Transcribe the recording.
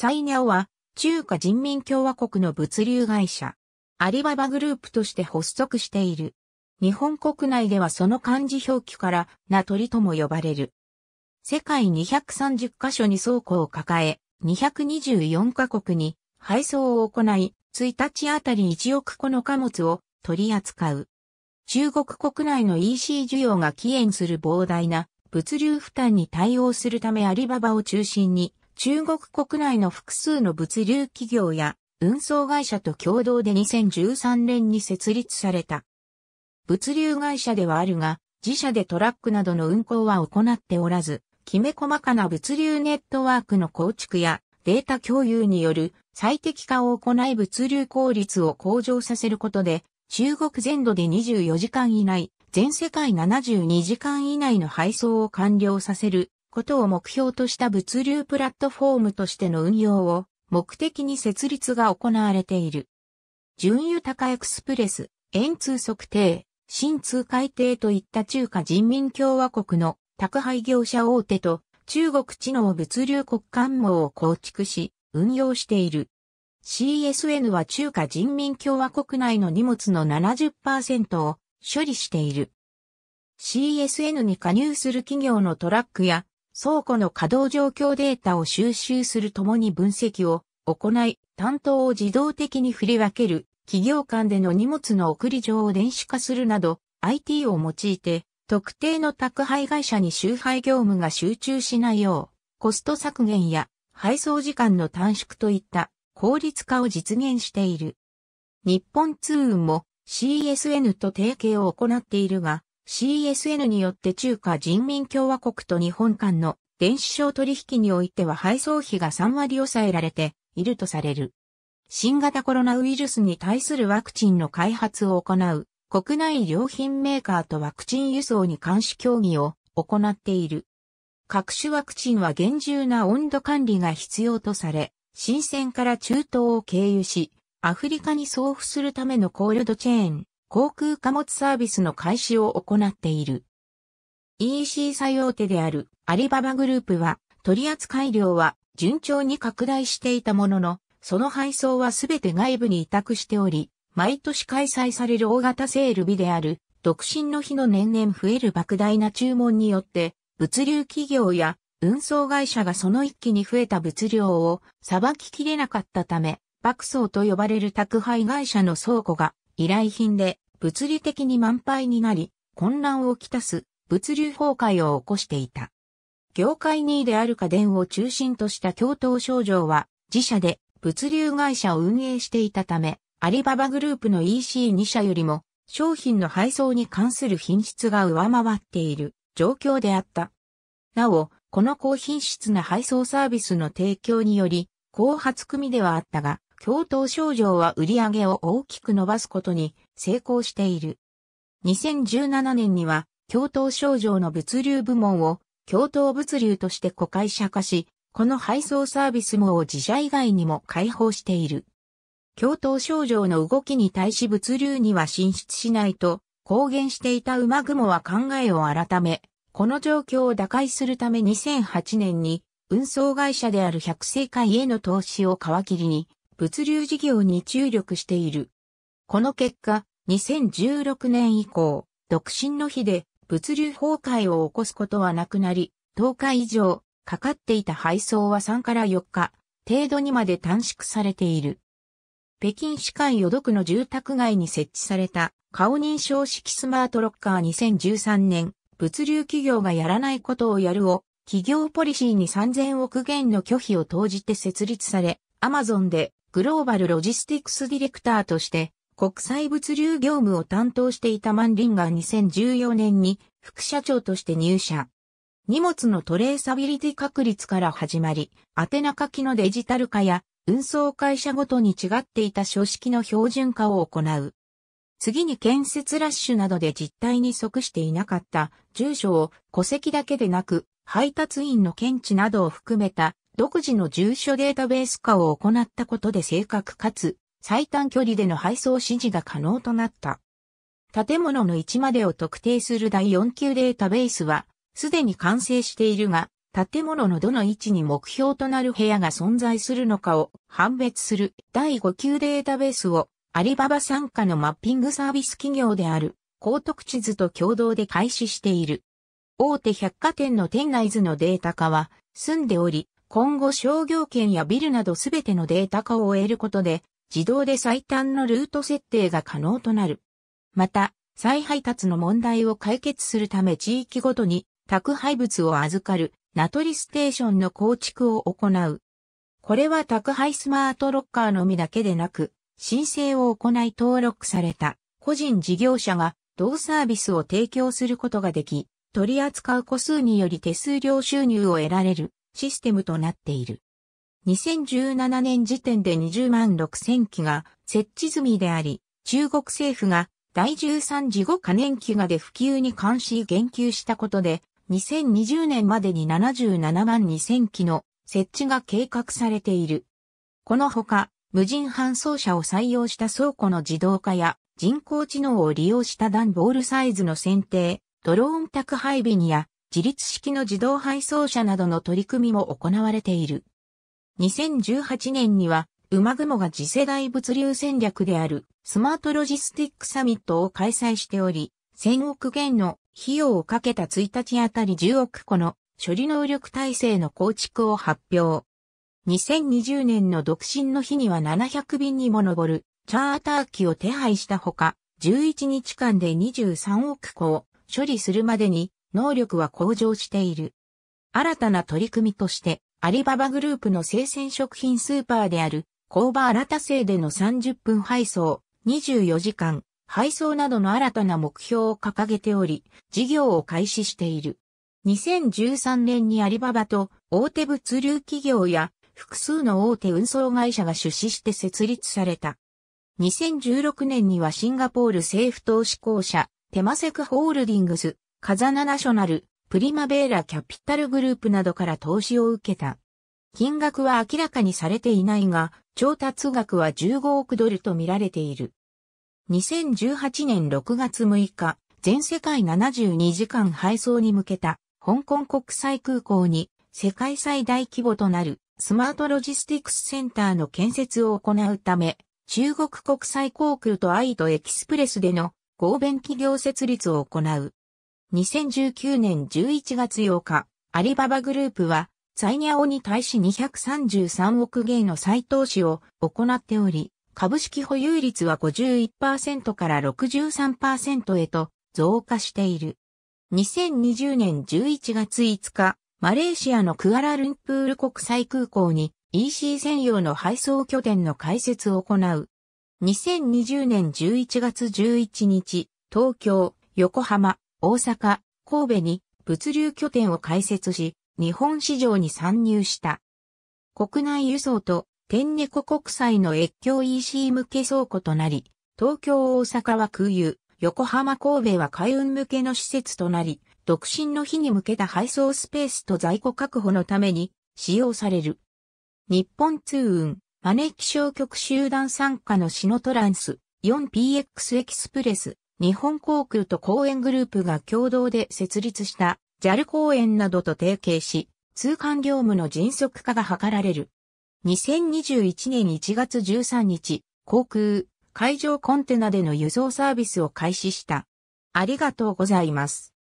サイニャオは中華人民共和国の物流会社、アリババグループとして発足している。日本国内ではその漢字表記から名取とも呼ばれる。世界230カ所に倉庫を抱え、224カ国に配送を行い、1日あたり1億個の貨物を取り扱う。中国国内の EC 需要が起源する膨大な物流負担に対応するためアリババを中心に中国国内の複数の物流企業や運送会社と共同で2013年に設立された。物流会社ではあるが、自社でトラックなどの運行は行っておらず、きめ細かな物流ネットワークの構築やデータ共有による最適化を行い物流効率を向上させることで、中国全土で24時間以内、全世界72時間以内の配送を完了させることを目標とした物流プラットフォームとしての運用を目的に設立が行われている。純豊高エクスプレス、円通測定、新通海底といった中華人民共和国の宅配業者大手と中国知能物流国間網を構築し、運用している。CSN は中華人民共和国内の荷物の70%を処理している。CSN に加入する企業のトラックや倉庫の稼働状況データを収集するともに分析を行い、担当を自動的に振り分ける、企業間での荷物の送り状を電子化するなど、IT を用いて、特定の宅配会社に集配業務が集中しないよう、コスト削減や配送時間の短縮といった効率化を実現している。日本通運も CSN と提携を行っているが、CSN によって中華人民共和国と日本間の電子商取引においては配送費が3割抑えられているとされる。新型コロナウイルスに対するワクチンの開発を行う国内良品メーカーとワクチン輸送に監視協議を行っている。各種ワクチンは厳重な温度管理が必要とされ、新鮮から中東を経由し、アフリカに送付するためのコールドチェーン、航空貨物サービスの開始を行っている。EC 最大手であるアリババグループは取扱量は順調に拡大していたものの、その配送はすべて外部に委託しており、毎年開催される大型セール日である独身の日の年々増える莫大な注文によって、物流企業や運送会社がその一気に増えた物量をさばききれなかったため、爆走と呼ばれる宅配会社の倉庫が依頼品で物理的に満杯になり、混乱をきたす物流崩壊を起こしていた。業界2位である家電を中心とした共闘商場は自社で物流会社を運営していたため、アリババグループの EC2 社よりも商品の配送に関する品質が上回っている状況であった。なお、この高品質な配送サービスの提供により、後発組ではあったが、共闘症状は売り上げを大きく伸ばすことに成功している。2017年には、共闘症状の物流部門を共闘物流として子会社化し、この配送サービスもを自社以外にも開放している。共闘症状の動きに対し物流には進出しないと、公言していた馬雲は考えを改め、この状況を打開するため2008年に運送会社である百世界への投資を皮切りに、物流事業に注力している。この結果、2016年以降、独身の日で物流崩壊を起こすことはなくなり、10日以上かかっていた配送は3から4日程度にまで短縮されている。北京市会淀読の住宅街に設置された顔認証式スマートロッカー2013年、物流企業がやらないことをやるを、企業ポリシーに3000億元の拒否を投じて設立され、アマゾンでグローバルロジスティクスディレクターとして国際物流業務を担当していたマンリンが2014年に副社長として入社。荷物のトレーサビリティ確立から始まり、宛名書きのデジタル化や運送会社ごとに違っていた書式の標準化を行う。次に建設ラッシュなどで実態に即していなかった住所を戸籍だけでなく配達員の検知などを含めた独自の住所データベース化を行ったことで正確かつ最短距離での配送指示が可能となった。建物の位置までを特定する第4級データベースは、すでに完成しているが、建物のどの位置に目標となる部屋が存在するのかを判別する第5級データベースをアリババ傘下のマッピングサービス企業である高徳地図と共同で開始している。大手百貨店の店内図のデータ化は済んでおり、今後商業圏やビルなどすべてのデータ化を得ることで、自動で最短のルート設定が可能となる。また、再配達の問題を解決するため地域ごとに宅配物を預かる名取ステーションの構築を行う。これは宅配スマートロッカーのみだけでなく、申請を行い登録された個人事業者が同サービスを提供することができ、取り扱う個数により手数料収入を得られるシステムとなっている。2017年時点で20万6000機が設置済みであり、中国政府が第13次後可燃機がで普及に関し言及したことで、2020年までに77万2000機の設置が計画されている。このほか、無人搬送車を採用した倉庫の自動化や人工知能を利用した段ボールサイズの選定、ドローン宅配便や自立式の自動配送車などの取り組みも行われている。2018年には、馬雲が次世代物流戦略であるスマートロジスティックサミットを開催しており、1000億元の費用をかけた1日あたり10億個の処理能力体制の構築を発表。2020年の独身の日には700便にも上るチャーター機を手配したほか、11日間で23億個を処理するまでに能力は向上している。新たな取り組みとして、アリババグループの生鮮食品スーパーである、工場新田製での30分配送、24時間、配送などの新たな目標を掲げており、事業を開始している。2013年にアリババと大手物流企業や複数の大手運送会社が出資して設立された。2016年にはシンガポール政府投資公社、テマセクホールディングス、カザナナショナル、プリマベーラキャピタルグループなどから投資を受けた。金額は明らかにされていないが、調達額は15億ドルと見られている。2018年6月6日、全世界72時間配送に向けた香港国際空港に世界最大規模となるスマートロジスティクスセンターの建設を行うため、中国国際航空とアイドエキスプレスでの合弁企業設立を行う。2019年11月8日、アリババグループは、ザイニャオに対し233億ゲの再投資を行っており、株式保有率は51%から63%へと増加している。2020年11月5日、マレーシアのクアラルンプール国際空港に EC 専用の配送拠点の開設を行う。2020年11月11日、東京、横浜、大阪、神戸に物流拠点を開設し、日本市場に参入した。国内輸送と天猫国際の越境 EC 向け倉庫となり、東京大阪は空輸、横浜神戸は海運向けの施設となり、独身の日に向けた配送スペースと在庫確保のために使用される。日本通運、ネき商局集団参加のシノトランス、4PX エキスプレス、日本航空と公園グループが共同で設立した JAL 公園などと提携し、通関業務の迅速化が図られる。2021年1月13日、航空、海上コンテナでの輸送サービスを開始した。ありがとうございます。